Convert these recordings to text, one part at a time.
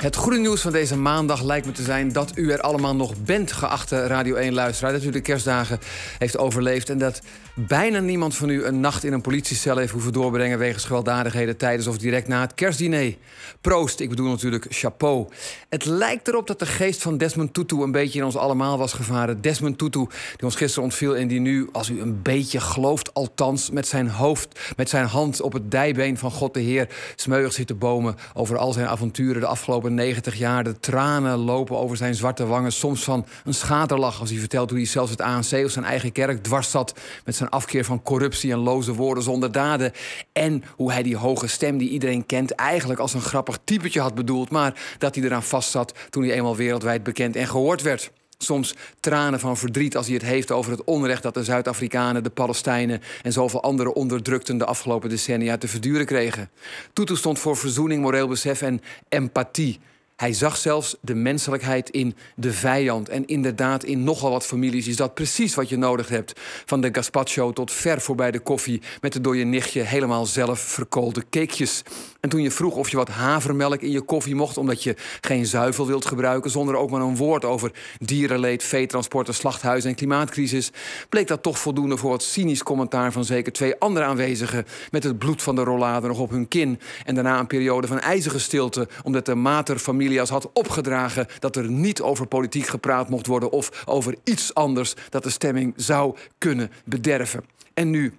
Het goede nieuws van deze maandag lijkt me te zijn dat u er allemaal nog bent, geachte Radio 1-luisteraar. Dat u de kerstdagen heeft overleefd en dat bijna niemand van u een nacht in een politiecel heeft hoeven doorbrengen wegens gewelddadigheden tijdens of direct na het kerstdiner. Proost, ik bedoel natuurlijk chapeau. Het lijkt erop dat de geest van Desmond Tutu een beetje in ons allemaal was gevaren. Desmond Tutu, die ons gisteren ontviel en die nu, als u een beetje gelooft althans, met zijn hoofd, met zijn hand op het dijbeen van God de Heer, smeuig zit te bomen over al zijn avonturen de afgelopen 90 jaar. De tranen lopen over zijn zwarte wangen. Soms van een schaterlach als hij vertelt hoe hij zelfs het ANC of zijn eigen kerk dwars zat. Met zijn afkeer van corruptie en loze woorden zonder daden. En hoe hij die hoge stem die iedereen kent eigenlijk als een grappig typetje had bedoeld. Maar dat hij eraan vastzat toen hij eenmaal wereldwijd bekend en gehoord werd soms tranen van verdriet als hij het heeft over het onrecht dat de Zuid-Afrikanen, de Palestijnen en zoveel andere onderdrukten de afgelopen decennia te verduren kregen. Tutu stond voor verzoening, moreel besef en empathie. Hij zag zelfs de menselijkheid in de vijand. En inderdaad, in nogal wat families is dat precies wat je nodig hebt. Van de gazpacho tot ver voorbij de koffie... met de door je nichtje helemaal zelf verkoolde cakejes. En toen je vroeg of je wat havermelk in je koffie mocht... omdat je geen zuivel wilt gebruiken... zonder ook maar een woord over dierenleed, veetransporten, slachthuizen en klimaatcrisis... bleek dat toch voldoende voor wat cynisch commentaar van zeker twee andere aanwezigen... met het bloed van de rollade nog op hun kin. En daarna een periode van ijzige stilte... omdat de materfamilie Elias had opgedragen dat er niet over politiek gepraat mocht worden of over iets anders dat de stemming zou kunnen bederven. En nu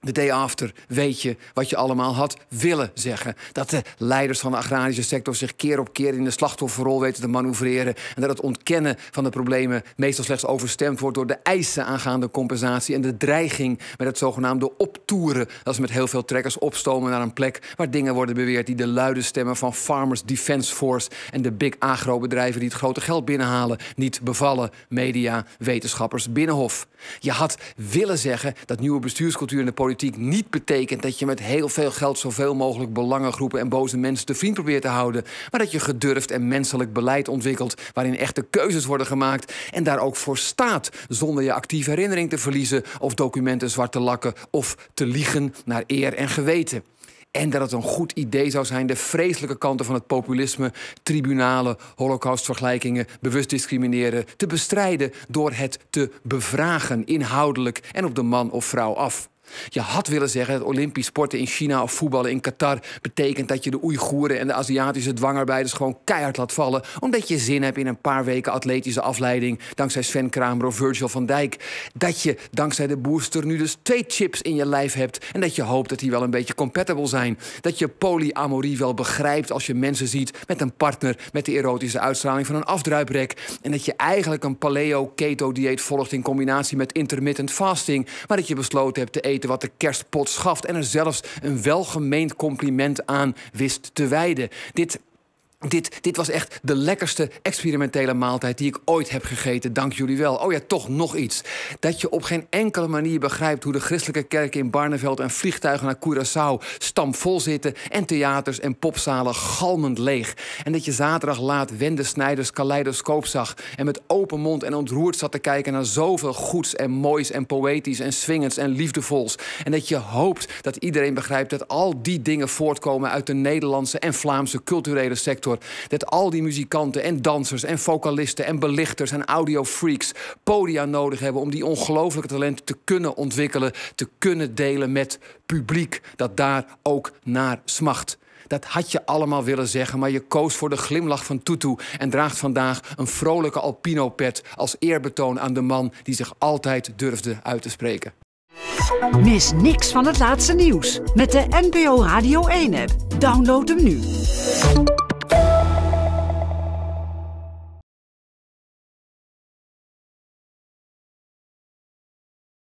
de day after weet je wat je allemaal had willen zeggen. Dat de leiders van de agrarische sector zich keer op keer in de slachtofferrol weten te manoeuvreren. En dat het ontkennen van de problemen meestal slechts overstemd wordt door de eisen aangaande compensatie. En de dreiging met het zogenaamde optoeren. Dat ze met heel veel trekkers opstomen naar een plek waar dingen worden beweerd die de luide stemmen van Farmers Defence Force en de big agrobedrijven die het grote geld binnenhalen niet bevallen. Media, wetenschappers, binnenhof. Je had willen zeggen dat nieuwe bestuurscultuur in de politiek niet betekent dat je met heel veel geld zoveel mogelijk belangengroepen en boze mensen te vriend probeert te houden. Maar dat je gedurfd en menselijk beleid ontwikkelt waarin echte keuzes worden gemaakt en daar ook voor staat zonder je actieve herinnering te verliezen of documenten zwart te lakken of te liegen naar eer en geweten. En dat het een goed idee zou zijn de vreselijke kanten van het populisme, tribunalen, holocaustvergelijkingen, bewust discrimineren te bestrijden door het te bevragen, inhoudelijk en op de man of vrouw af. Je had willen zeggen dat Olympisch sporten in China of voetballen in Qatar betekent dat je de Oeigoeren en de Aziatische dwangarbeiders gewoon keihard laat vallen. Omdat je zin hebt in een paar weken atletische afleiding dankzij Sven Kramer of Virgil van Dijk. Dat je dankzij de booster nu dus twee chips in je lijf hebt en dat je hoopt dat die wel een beetje compatible zijn. Dat je polyamorie wel begrijpt als je mensen ziet met een partner met de erotische uitstraling van een afdruiprek. En dat je eigenlijk een paleo-keto dieet volgt in combinatie met intermittent fasting, maar dat je besloten hebt te eten wat de kerstpot schaft en er zelfs een welgemeend compliment aan wist te wijden. Dit dit, dit was echt de lekkerste experimentele maaltijd die ik ooit heb gegeten. Dank jullie wel. Oh ja, toch nog iets. Dat je op geen enkele manier begrijpt hoe de christelijke kerken in Barneveld en vliegtuigen naar Curaçao stamvol zitten en theaters en popzalen galmend leeg. En dat je zaterdag laat Wende Snijders kaleidoscoop zag en met open mond en ontroerd zat te kijken naar zoveel goeds en moois en poëtisch en swingends en liefdevols. En dat je hoopt dat iedereen begrijpt dat al die dingen voortkomen uit de Nederlandse en Vlaamse culturele sector. Dat al die muzikanten en dansers en vocalisten en belichters en audiofreaks podia nodig hebben om die ongelooflijke talenten te kunnen ontwikkelen, te kunnen delen met publiek dat daar ook naar smacht. Dat had je allemaal willen zeggen, maar je koos voor de glimlach van Tutu en draagt vandaag een vrolijke alpino-pet als eerbetoon aan de man die zich altijd durfde uit te spreken. Mis niks van het laatste nieuws met de NPO Radio 1-app. Download hem nu.